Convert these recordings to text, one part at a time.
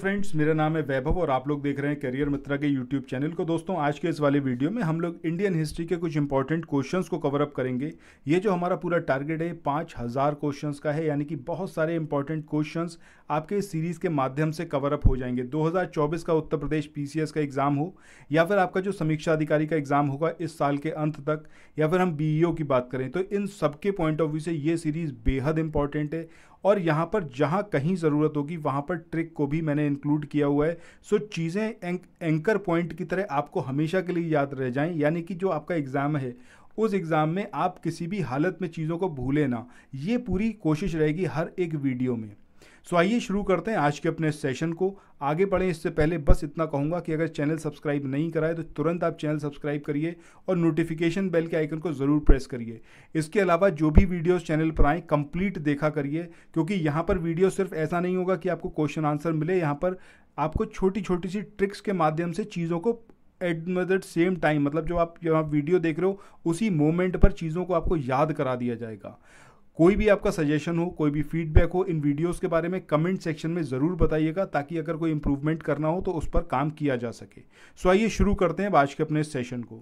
friends मेरा नाम है वैभव और आप लोग देख रहे हैं करियर मित्रा के यूट्यूब चैनल को दोस्तों आज के इस वाले वीडियो में हम लोग इंडियन हिस्ट्री के कुछ इंपॉर्टेंट क्वेश्चंस को कवर अप करेंगे ये जो हमारा पूरा टारगेट है पाँच हज़ार क्वेश्चन का है यानी कि बहुत सारे इंपॉर्टेंट क्वेश्चन आपके इस सीरीज़ के माध्यम से कवर अप हो जाएंगे दो का उत्तर प्रदेश पी का एग्ज़ाम हो या फिर आपका जो समीक्षा अधिकारी का एग्ज़ाम होगा इस साल के अंत तक या फिर हम बी e की बात करें तो इन सबके पॉइंट ऑफ व्यू से ये सीरीज़ बेहद इंपॉर्टेंट है और यहाँ पर जहाँ कहीं ज़रूरत होगी वहाँ पर ट्रिक को भी मैंने इंक्लूड किया हुआ है सो चीज़ें एंकर पॉइंट की तरह आपको हमेशा के लिए याद रह जाएं यानी कि जो आपका एग्ज़ाम है उस एग्ज़ाम में आप किसी भी हालत में चीज़ों को भूलें ना ये पूरी कोशिश रहेगी हर एक वीडियो में सो आइए शुरू करते हैं आज के अपने सेशन को आगे बढ़ें इससे पहले बस इतना कहूँगा कि अगर चैनल सब्सक्राइब नहीं कराए तो तुरंत आप चैनल सब्सक्राइब करिए और नोटिफिकेशन बेल के आइकन को ज़रूर प्रेस करिए इसके अलावा जो भी वीडियोस चैनल पर आएँ कंप्लीट देखा करिए क्योंकि यहाँ पर वीडियो सिर्फ ऐसा नहीं होगा कि आपको क्वेश्चन आंसर मिले यहाँ पर आपको छोटी छोटी सी ट्रिक्स के माध्यम से चीज़ों को एट द सेम टाइम मतलब जो आप जो आप वीडियो देख रहे हो उसी मोमेंट पर चीज़ों को आपको याद करा दिया जाएगा कोई भी आपका सजेशन हो कोई भी फीडबैक हो इन वीडियोस के बारे में कमेंट सेक्शन में ज़रूर बताइएगा ताकि अगर कोई इम्प्रूवमेंट करना हो तो उस पर काम किया जा सके सो आइए शुरू करते हैं आज के अपने सेशन को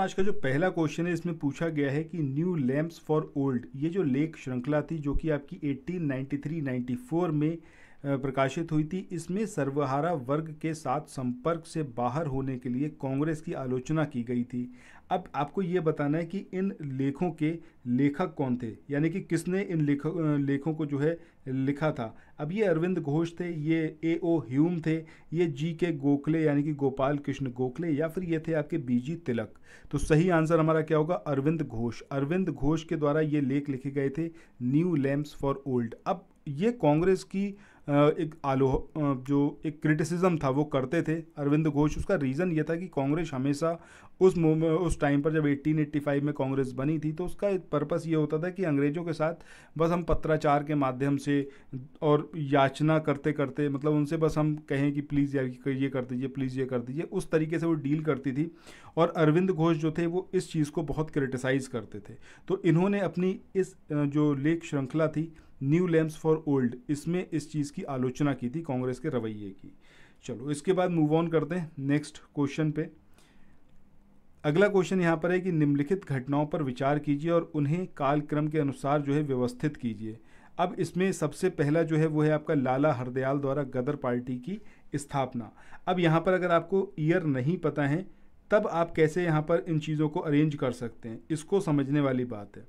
आज का जो पहला क्वेश्चन है इसमें पूछा गया है कि न्यू लैम्प्स फॉर ओल्ड ये जो लेख श्रृंखला थी जो कि आपकी 1893-94 में प्रकाशित हुई थी इसमें सर्वहारा वर्ग के साथ संपर्क से बाहर होने के लिए कांग्रेस की आलोचना की गई थी अब आपको ये बताना है कि इन लेखों के लेखक कौन थे यानी कि किसने इन लेख लेखों को जो है लिखा था अब ये अरविंद घोष थे ये ए ओ ह्यूम थे ये जी के गोखले यानी कि गोपाल कृष्ण गोखले या फिर ये थे आपके बीजी तिलक तो सही आंसर हमारा क्या होगा अरविंद घोष अरविंद घोष के द्वारा ये लेख लिखे गए थे न्यू लैम्प्स फॉर ओल्ड अब ये कांग्रेस की एक आलो जो एक क्रिटिसिज्म था वो करते थे अरविंद घोष उसका रीज़न ये था कि कांग्रेस हमेशा उस उस टाइम पर जब 1885 में कांग्रेस बनी थी तो उसका एक पर्पस ये होता था कि अंग्रेज़ों के साथ बस हम पत्राचार के माध्यम से और याचना करते करते मतलब उनसे बस हम कहें कि प्लीज़ ये कर दीजिए प्लीज़ ये कर दीजिए उस तरीके से वो डील करती थी और अरविंद घोष जो थे वो इस चीज़ को बहुत क्रिटिसाइज़ करते थे तो इन्होंने अपनी इस जो लेख श्रृंखला थी न्यू लैम्प्स फॉर ओल्ड इसमें इस चीज़ की आलोचना की थी कांग्रेस के रवैये की चलो इसके बाद मूव ऑन करते हैं नेक्स्ट क्वेश्चन पे अगला क्वेश्चन यहाँ पर है कि निम्नलिखित घटनाओं पर विचार कीजिए और उन्हें कालक्रम के अनुसार जो है व्यवस्थित कीजिए अब इसमें सबसे पहला जो है वो है आपका लाला हरदयाल द्वारा गदर पार्टी की स्थापना अब यहाँ पर अगर आपको ईयर नहीं पता है तब आप कैसे यहाँ पर इन चीज़ों को अरेंज कर सकते हैं इसको समझने वाली बात है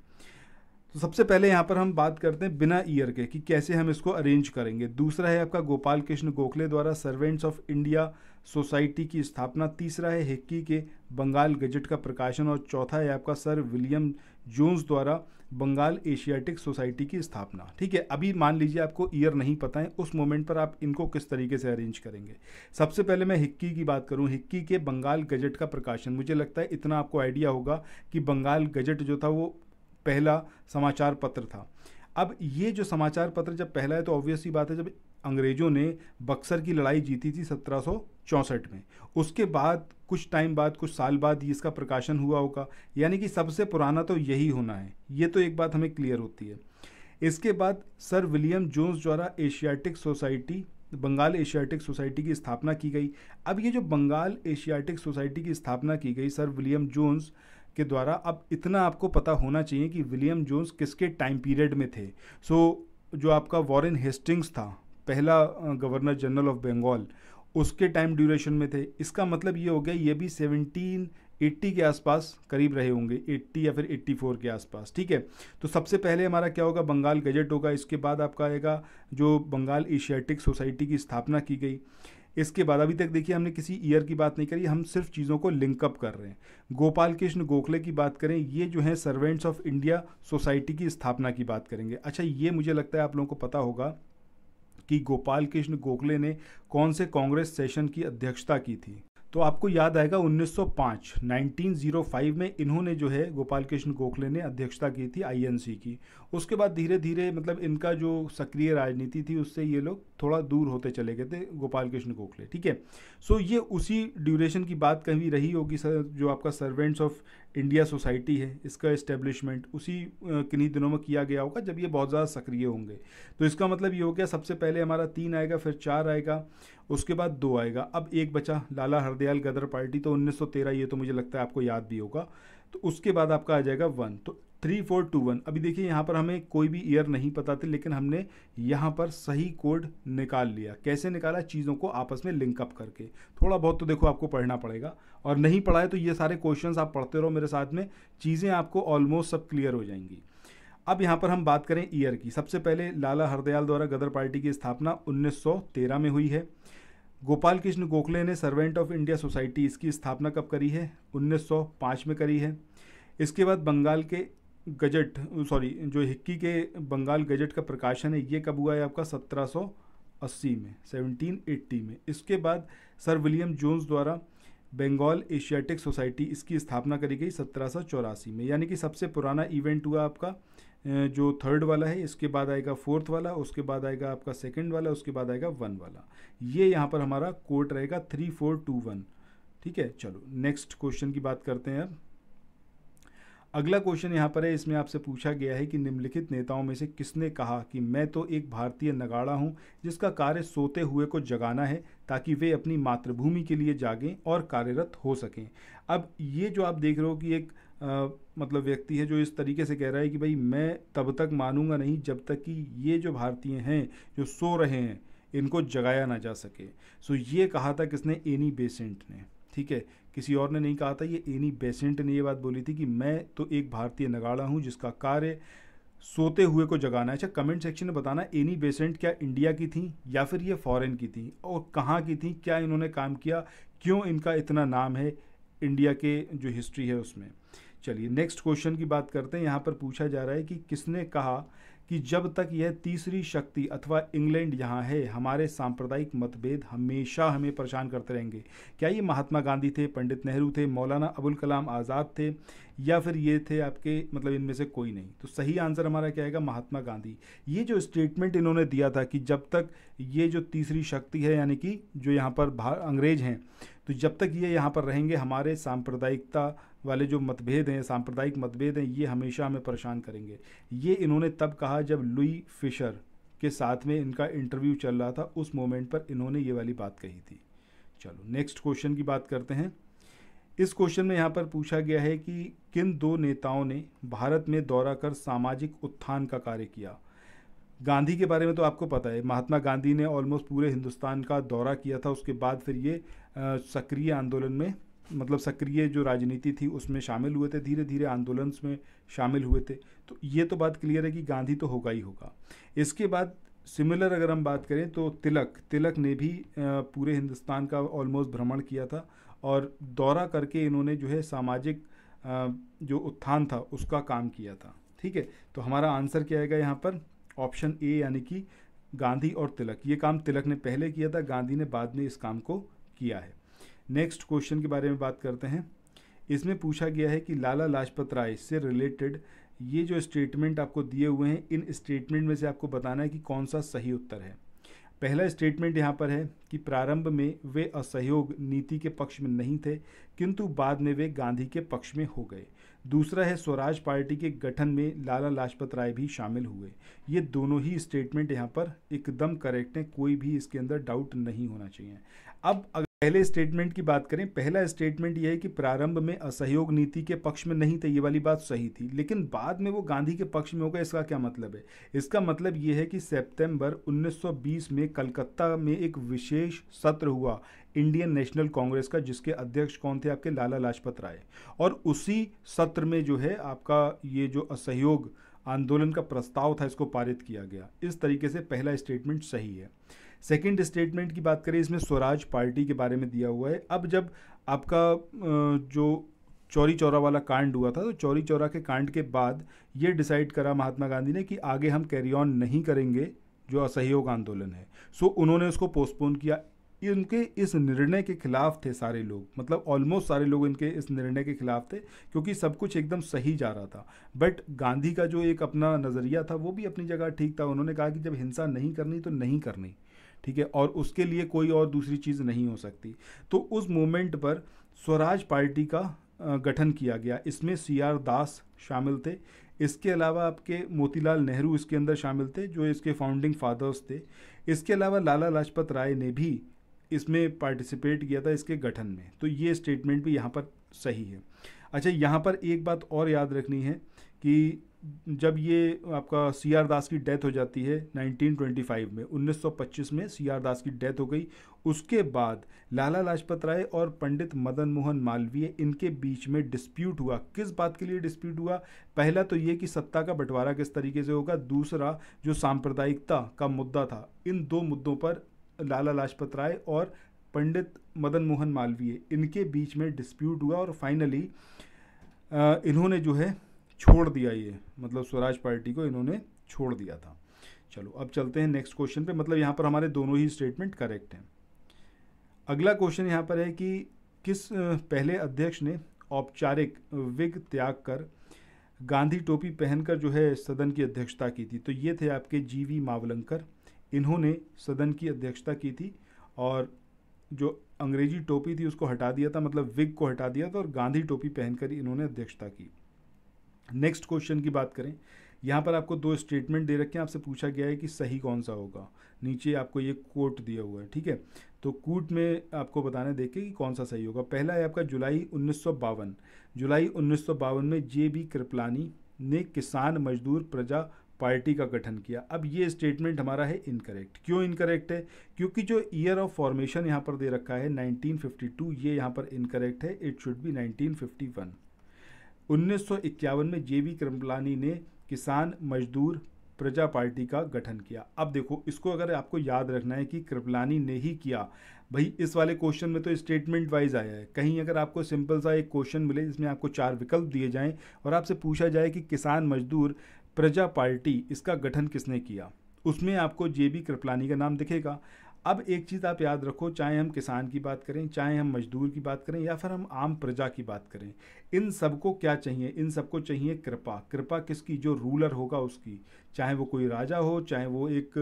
तो सबसे पहले यहाँ पर हम बात करते हैं बिना ईयर के कि कैसे हम इसको अरेंज करेंगे दूसरा है आपका गोपाल कृष्ण गोखले द्वारा सर्वेंट्स ऑफ इंडिया सोसाइटी की स्थापना तीसरा है हिक्की के बंगाल गजट का प्रकाशन और चौथा है आपका सर विलियम जोन्स द्वारा बंगाल एशियाटिक सोसाइटी की स्थापना ठीक है अभी मान लीजिए आपको ईयर नहीं पता है उस मोमेंट पर आप इनको किस तरीके से अरेंज करेंगे सबसे पहले मैं हिक्की की बात करूं हिक्की के बंगाल गजट का प्रकाशन मुझे लगता है इतना आपको आइडिया होगा कि बंगाल गजट जो था वो पहला समाचार पत्र था अब ये जो समाचार पत्र जब पहला है तो ऑब्वियसली बात है जब अंग्रेज़ों ने बक्सर की लड़ाई जीती थी सत्रह में उसके बाद कुछ टाइम बाद कुछ साल बाद इसका प्रकाशन हुआ होगा यानी कि सबसे पुराना तो यही होना है ये तो एक बात हमें क्लियर होती है इसके बाद सर विलियम जोन्स द्वारा Asiatic Society Bengal Asiatic Society की स्थापना की गई अब ये जो बंगाल एशियाटिक सोसाइटी की स्थापना की गई सर विलियम जोन्स के द्वारा अब इतना आपको पता होना चाहिए कि विलियम जोन्स किसके टाइम पीरियड में थे सो so, जो आपका वॉरेन हेस्टिंग्स था पहला गवर्नर जनरल ऑफ बंगाल उसके टाइम ड्यूरेशन में थे इसका मतलब ये हो गया ये भी सेवनटीन एट्टी के आसपास करीब रहे होंगे एट्टी या फिर एट्टी फोर के आसपास ठीक है तो सबसे पहले हमारा क्या होगा बंगाल गजट होगा इसके बाद आपका आएगा जो बंगाल एशियाटिक सोसाइटी की स्थापना की गई इसके बाद अभी तक देखिए हमने किसी ईयर की बात नहीं करी हम सिर्फ चीज़ों को लिंकअप कर रहे हैं गोपाल कृष्ण गोखले की बात करें ये जो है सर्वेंट्स ऑफ इंडिया सोसाइटी की स्थापना की बात करेंगे अच्छा ये मुझे लगता है आप लोगों को पता होगा कि गोपाल कृष्ण गोखले ने कौन से कांग्रेस सेशन की अध्यक्षता की थी तो आपको याद आएगा 1905 1905 में इन्होंने जो है गोपाल कृष्ण गोखले ने अध्यक्षता की थी आईएनसी की उसके बाद धीरे धीरे मतलब इनका जो सक्रिय राजनीति थी उससे ये लोग थोड़ा दूर होते चले गए थे गोपाल कृष्ण गोखले ठीक है सो ये उसी ड्यूरेशन की बात कहीं रही होगी सर जो आपका सर्वेंट्स ऑफ इंडिया सोसाइटी है इसका इस्टेब्लिशमेंट उसी किन्हीं दिनों में किया गया होगा जब ये बहुत ज़्यादा सक्रिय होंगे तो इसका मतलब ये हो गया सबसे पहले हमारा तीन आएगा फिर चार आएगा उसके बाद दो आएगा अब एक बचा लाला हरदयाल गदर पार्टी तो 1913 ये तो मुझे लगता है आपको याद भी होगा तो उसके बाद आपका आ जाएगा वन तो थ्री फोर टू वन अभी देखिए यहाँ पर हमें कोई भी ईयर नहीं पता थे लेकिन हमने यहाँ पर सही कोड निकाल लिया कैसे निकाला चीज़ों को आपस में लिंकअप करके थोड़ा बहुत तो देखो आपको पढ़ना पड़ेगा और नहीं पढ़ाए तो ये सारे क्वेश्चंस आप पढ़ते रहो मेरे साथ में चीज़ें आपको ऑलमोस्ट सब क्लियर हो जाएंगी अब यहाँ पर हम बात करें ईयर की सबसे पहले लाला हरदयाल द्वारा गदर पार्टी की स्थापना 1913 में हुई है गोपाल कृष्ण गोखले ने सर्वेंट ऑफ इंडिया सोसाइटी इसकी स्थापना कब करी है 1905 में करी है इसके बाद बंगाल के गजट सॉरी जो हिक्की के बंगाल गजट का प्रकाशन है ये कब हुआ है आपका 1780 में 1780 में इसके बाद सर विलियम जोन्स द्वारा बंगाल एशियाटिक सोसाइटी इसकी स्थापना करी गई सत्रह में यानी कि सबसे पुराना इवेंट हुआ आपका जो थर्ड वाला है इसके बाद आएगा फोर्थ वाला उसके बाद आएगा आपका सेकंड वाला उसके बाद आएगा वन वाला ये यहाँ पर हमारा कोर्ट रहेगा थ्री फोर टू वन ठीक है चलो नेक्स्ट क्वेश्चन की बात करते हैं अब अगला क्वेश्चन यहाँ पर है इसमें आपसे पूछा गया है कि निम्नलिखित नेताओं में से किसने कहा कि मैं तो एक भारतीय नगाड़ा हूँ जिसका कार्य सोते हुए को जगाना है ताकि वे अपनी मातृभूमि के लिए जागें और कार्यरत हो सकें अब ये जो आप देख रहे हो कि एक आ, मतलब व्यक्ति है जो इस तरीके से कह रहा है कि भाई मैं तब तक मानूंगा नहीं जब तक कि ये जो भारतीय हैं जो सो रहे हैं इनको जगाया ना जा सके सो ये कहा था किसने एनी बेसेंट ने ठीक है किसी और ने नहीं कहा था ये एनी बेसेंट ने ये बात बोली थी कि मैं तो एक भारतीय नगाड़ा हूँ जिसका कार्य सोते हुए को जगाना है अच्छा कमेंट सेक्शन में बताना एनी बेसेंट क्या इंडिया की थी या फिर ये फॉरेन की थी और कहाँ की थी क्या इन्होंने काम किया क्यों इनका इतना नाम है इंडिया के जो हिस्ट्री है उसमें चलिए नेक्स्ट क्वेश्चन की बात करते हैं यहाँ पर पूछा जा रहा है कि किसने कहा कि जब तक यह तीसरी शक्ति अथवा इंग्लैंड यहाँ है हमारे सांप्रदायिक मतभेद हमेशा हमें परेशान करते रहेंगे क्या ये महात्मा गांधी थे पंडित नेहरू थे मौलाना अबुल कलाम आज़ाद थे या फिर ये थे आपके मतलब इनमें से कोई नहीं तो सही आंसर हमारा क्या आएगा महात्मा गांधी ये जो स्टेटमेंट इन्होंने दिया था कि जब तक ये जो तीसरी शक्ति है यानी कि जो यहाँ पर अंग्रेज हैं तो जब तक ये यहाँ पर रहेंगे हमारे सांप्रदायिकता वाले जो मतभेद हैं सांप्रदायिक मतभेद हैं ये हमेशा हमें परेशान करेंगे ये इन्होंने तब कहा जब लुई फिशर के साथ में इनका इंटरव्यू चल रहा था उस मोमेंट पर इन्होंने ये वाली बात कही थी चलो नेक्स्ट क्वेश्चन की बात करते हैं इस क्वेश्चन में यहाँ पर पूछा गया है कि किन दो नेताओं ने भारत में दौरा कर सामाजिक उत्थान का कार्य किया गांधी के बारे में तो आपको पता है महात्मा गांधी ने ऑलमोस्ट पूरे हिंदुस्तान का दौरा किया था उसके बाद फिर ये सक्रिय आंदोलन में मतलब सक्रिय जो राजनीति थी उसमें शामिल हुए थे धीरे धीरे आंदोलन में शामिल हुए थे तो ये तो बात क्लियर है कि गांधी तो होगा ही होगा इसके बाद सिमिलर अगर हम बात करें तो तिलक तिलक ने भी पूरे हिंदुस्तान का ऑलमोस्ट भ्रमण किया था और दौरा करके इन्होंने जो है सामाजिक जो उत्थान था उसका काम किया था ठीक है तो हमारा आंसर क्या आएगा यहाँ पर ऑप्शन ए यानी कि गांधी और तिलक ये काम तिलक ने पहले किया था गांधी ने बाद में इस काम को किया है नेक्स्ट क्वेश्चन के बारे में बात करते हैं इसमें पूछा गया है कि लाला लाजपत राय से रिलेटेड ये जो स्टेटमेंट आपको दिए हुए हैं इन स्टेटमेंट में से आपको बताना है कि कौन सा सही उत्तर है पहला स्टेटमेंट यहाँ पर है कि प्रारंभ में वे असहयोग नीति के पक्ष में नहीं थे किंतु बाद में वे गांधी के पक्ष में हो गए दूसरा है स्वराज पार्टी के गठन में लाला लाजपत राय भी शामिल हुए ये दोनों ही स्टेटमेंट यहाँ पर एकदम करेक्ट हैं कोई भी इसके अंदर डाउट नहीं होना चाहिए अब अगर पहले स्टेटमेंट की बात करें पहला स्टेटमेंट यह है कि प्रारंभ में असहयोग नीति के पक्ष में नहीं थे ये वाली बात सही थी लेकिन बाद में वो गांधी के पक्ष में होगा इसका क्या मतलब है इसका मतलब ये है कि सितंबर 1920 में कलकत्ता में एक विशेष सत्र हुआ इंडियन नेशनल कांग्रेस का जिसके अध्यक्ष कौन थे आपके लाला लाजपत राय और उसी सत्र में जो है आपका ये जो असहयोग आंदोलन का प्रस्ताव था इसको पारित किया गया इस तरीके से पहला स्टेटमेंट सही है सेकंड स्टेटमेंट की बात करें इसमें स्वराज पार्टी के बारे में दिया हुआ है अब जब आपका जो चौरी चौरा वाला कांड हुआ था तो चौरी चौरा के कांड के बाद ये डिसाइड करा महात्मा गांधी ने कि आगे हम कैरी ऑन नहीं करेंगे जो असहयोग आंदोलन है सो उन्होंने उसको पोस्टपोन किया इनके इस निर्णय के खिलाफ थे सारे लोग मतलब ऑलमोस्ट सारे लोग इनके इस निर्णय के खिलाफ थे क्योंकि सब कुछ एकदम सही जा रहा था बट गांधी का जो एक अपना नज़रिया था वो भी अपनी जगह ठीक था उन्होंने कहा कि जब हिंसा नहीं करनी तो नहीं करनी ठीक है और उसके लिए कोई और दूसरी चीज़ नहीं हो सकती तो उस मोमेंट पर स्वराज पार्टी का गठन किया गया इसमें सी आर दास शामिल थे इसके अलावा आपके मोतीलाल नेहरू इसके अंदर शामिल थे जो इसके फाउंडिंग फादर्स थे इसके अलावा लाला लाजपत राय ने भी इसमें पार्टिसिपेट किया था इसके गठन में तो ये स्टेटमेंट भी यहाँ पर सही है अच्छा यहाँ पर एक बात और याद रखनी है कि जब ये आपका सी आर दास की डेथ हो जाती है 1925 में 1925 में सी आर दास की डेथ हो गई उसके बाद लाला लाजपत राय और पंडित मदन मोहन मालवीय इनके बीच में डिस्प्यूट हुआ किस बात के लिए डिस्प्यूट हुआ पहला तो ये कि सत्ता का बंटवारा किस तरीके से होगा दूसरा जो सांप्रदायिकता का मुद्दा था इन दो मुद्दों पर लाला लाजपत राय और पंडित मदन मोहन मालवीय इनके बीच में डिस्प्यूट हुआ और फाइनली इन्होंने जो है छोड़ दिया ये मतलब स्वराज पार्टी को इन्होंने छोड़ दिया था चलो अब चलते हैं नेक्स्ट क्वेश्चन पे मतलब यहाँ पर हमारे दोनों ही स्टेटमेंट करेक्ट हैं अगला क्वेश्चन यहाँ पर है कि किस पहले अध्यक्ष ने औपचारिक विग त्याग कर गांधी टोपी पहनकर जो है सदन की अध्यक्षता की थी तो ये थे आपके जी वी मावलंकर इन्होंने सदन की अध्यक्षता की थी और जो अंग्रेजी टोपी थी उसको हटा दिया था मतलब विग को हटा दिया था और गांधी टोपी पहनकर इन्होंने अध्यक्षता की नेक्स्ट क्वेश्चन की बात करें यहाँ पर आपको दो स्टेटमेंट दे रखे हैं आपसे पूछा गया है कि सही कौन सा होगा नीचे आपको ये कोट दिया हुआ है ठीक है तो कूट में आपको बताने देखे कि कौन सा सही होगा पहला है आपका जुलाई उन्नीस जुलाई उन्नीस में जे बी कृपलानी ने किसान मजदूर प्रजा पार्टी का गठन किया अब ये स्टेटमेंट हमारा है इनकरेक्ट क्यों इनकरेक्ट है क्योंकि जो ईयर ऑफ फॉर्मेशन यहाँ पर दे रखा है 1952 ये यहाँ पर इनकरेक्ट है इट शुड बी 1951 उन्नीस में जेवी क्रमलानी ने किसान मजदूर प्रजा पार्टी का गठन किया अब देखो इसको अगर आपको याद रखना है कि कृपलानी ने ही किया भाई इस वाले क्वेश्चन में तो स्टेटमेंट वाइज आया है कहीं अगर आपको सिंपल सा एक क्वेश्चन मिले जिसमें आपको चार विकल्प दिए जाएं और आपसे पूछा जाए कि किसान मजदूर प्रजा पार्टी इसका गठन किसने किया उसमें आपको जे बी कृपलानी का नाम दिखेगा अब एक चीज़ आप याद रखो चाहे हम किसान की बात करें चाहे हम मजदूर की बात करें या फिर हम आम प्रजा की बात करें इन सबको क्या चाहिए इन सबको चाहिए कृपा कृपा किसकी जो रूलर होगा उसकी चाहे वो कोई राजा हो चाहे वो एक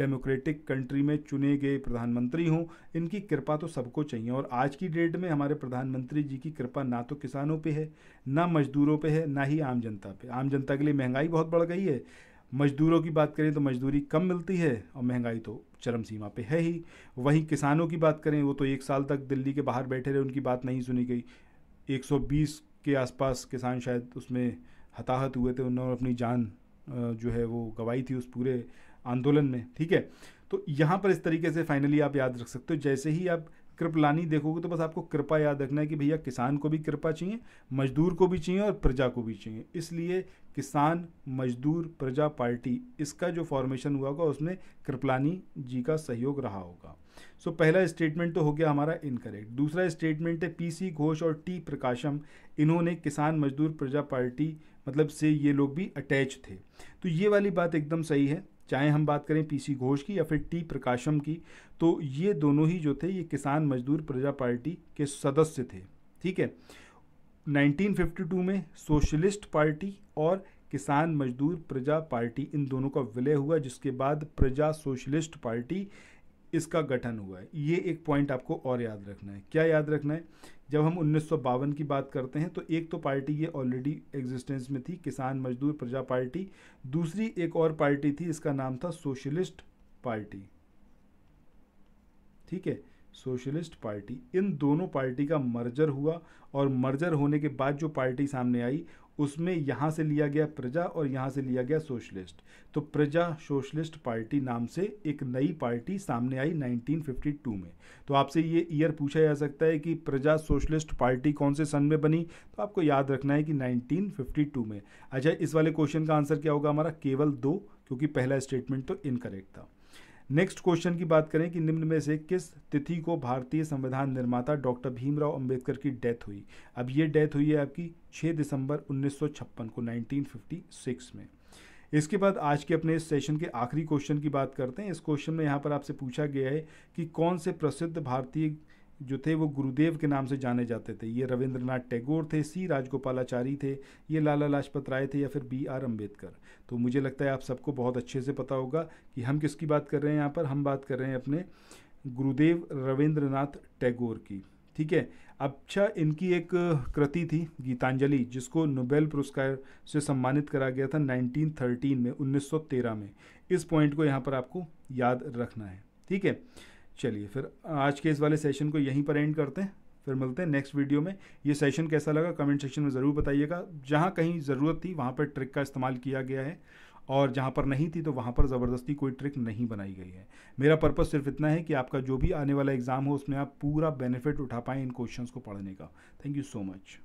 डेमोक्रेटिक कंट्री में चुने गए प्रधानमंत्री हों इनकी कृपा तो सबको चाहिए और आज की डेट में हमारे प्रधानमंत्री जी की कृपा ना तो किसानों पर है ना मजदूरों पर है ना ही आम जनता पे आम जनता के लिए महंगाई बहुत बढ़ गई है मजदूरों की बात करें तो मजदूरी कम मिलती है और महंगाई तो चरम सीमा पे है ही वहीं किसानों की बात करें वो तो एक साल तक दिल्ली के बाहर बैठे रहे उनकी बात नहीं सुनी गई 120 के आसपास किसान शायद उसमें हताहत हुए थे उन्होंने अपनी जान जो है वो गवाई थी उस पूरे आंदोलन में ठीक है तो यहाँ पर इस तरीके से फाइनली आप याद रख सकते हो जैसे ही आप कृपलानी देखोगे तो बस आपको कृपा याद रखना है कि भैया किसान को भी कृपा चाहिए मजदूर को भी चाहिए और प्रजा को भी चाहिए इसलिए किसान मजदूर प्रजा पार्टी इसका जो फॉर्मेशन हुआ होगा उसमें कृपलानी जी का सहयोग रहा होगा सो so, पहला स्टेटमेंट तो हो गया हमारा इनकरेक्ट दूसरा स्टेटमेंट है पीसी घोष और टी प्रकाशम इन्होंने किसान मजदूर प्रजा पार्टी मतलब से ये लोग भी अटैच थे तो ये वाली बात एकदम सही है चाहे हम बात करें पीसी घोष की या फिर टी प्रकाशम की तो ये दोनों ही जो थे ये किसान मजदूर प्रजा पार्टी के सदस्य थे ठीक है 1952 में सोशलिस्ट पार्टी और किसान मजदूर प्रजा पार्टी इन दोनों का विलय हुआ जिसके बाद प्रजा सोशलिस्ट पार्टी इसका गठन हुआ है ये एक पॉइंट आपको और याद रखना है क्या याद रखना है जब हम उन्नीस की बात करते हैं तो एक तो पार्टी ये ऑलरेडी एग्जिस्टेंस में थी किसान मजदूर प्रजा पार्टी दूसरी एक और पार्टी थी इसका नाम था सोशलिस्ट पार्टी ठीक है सोशलिस्ट पार्टी इन दोनों पार्टी का मर्जर हुआ और मर्जर होने के बाद जो पार्टी सामने आई उसमें यहाँ से लिया गया प्रजा और यहाँ से लिया गया सोशलिस्ट तो प्रजा सोशलिस्ट पार्टी नाम से एक नई पार्टी सामने आई 1952 में तो आपसे ये ईयर पूछा जा सकता है कि प्रजा सोशलिस्ट पार्टी कौन से सन में बनी तो आपको याद रखना है कि 1952 में अच्छा इस वाले क्वेश्चन का आंसर क्या होगा हमारा केवल दो क्योंकि पहला स्टेटमेंट तो इनकरेक्ट था नेक्स्ट क्वेश्चन की बात करें कि निम्न में से किस तिथि को भारतीय संविधान निर्माता डॉक्टर भीमराव अंबेडकर की डेथ हुई अब ये डेथ हुई है आपकी 6 दिसंबर 1956 को 1956 में इसके बाद आज के अपने इस सेशन के आखिरी क्वेश्चन की बात करते हैं इस क्वेश्चन में यहाँ पर आपसे पूछा गया है कि कौन से प्रसिद्ध भारतीय जो थे वो गुरुदेव के नाम से जाने जाते थे ये रविंद्रनाथ टैगोर थे सी राजगोपालाचारी थे ये लाला लाजपत राय थे या फिर बी आर अम्बेडकर तो मुझे लगता है आप सबको बहुत अच्छे से पता होगा कि हम किसकी बात कर रहे हैं यहाँ पर हम बात कर रहे हैं अपने गुरुदेव रविंद्रनाथ टैगोर की ठीक है अच्छा इनकी एक कृति थी गीतांजलि जिसको नोबेल पुरस्कार से सम्मानित करा गया था 1913 में 1913 में इस पॉइंट को यहाँ पर आपको याद रखना है ठीक है चलिए फिर आज के इस वाले सेशन को यहीं पर एंड करते हैं फिर मिलते हैं नेक्स्ट वीडियो में ये सेशन कैसा लगा कमेंट सेक्शन में ज़रूर बताइएगा जहाँ कहीं ज़रूरत थी वहाँ पर ट्रिक का इस्तेमाल किया गया है और जहाँ पर नहीं थी तो वहाँ पर ज़बरदस्ती कोई ट्रिक नहीं बनाई गई है मेरा पर्पज़ सिर्फ इतना है कि आपका जो भी आने वाला एग्ज़ाम हो उसमें आप पूरा बेनिफिट उठा पाएँ इन क्वेश्चन को पढ़ने का थैंक यू सो मच